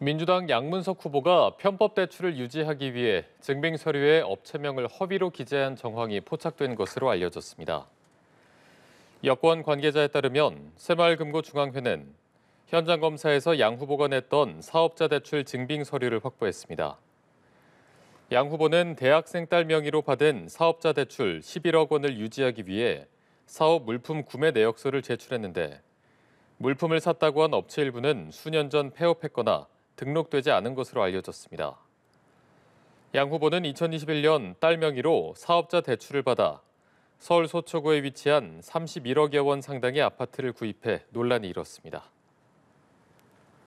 민주당 양문석 후보가 편법 대출을 유지하기 위해 증빙 서류에 업체명을 허위로 기재한 정황이 포착된 것으로 알려졌습니다. 여권 관계자에 따르면 새마을금고중앙회는 현장 검사에서 양 후보가 냈던 사업자 대출 증빙 서류를 확보했습니다. 양 후보는 대학생 딸 명의로 받은 사업자 대출 11억 원을 유지하기 위해 사업 물품 구매 내역서를 제출했는데 물품을 샀다고 한 업체 일부는 수년 전 폐업했거나 등록되지 않은 것으로 알려졌습니다. 양 후보는 2021년 딸 명의로 사업자 대출을 받아 서울 소초구에 위치한 31억여 원 상당의 아파트를 구입해 논란이 일었습니다.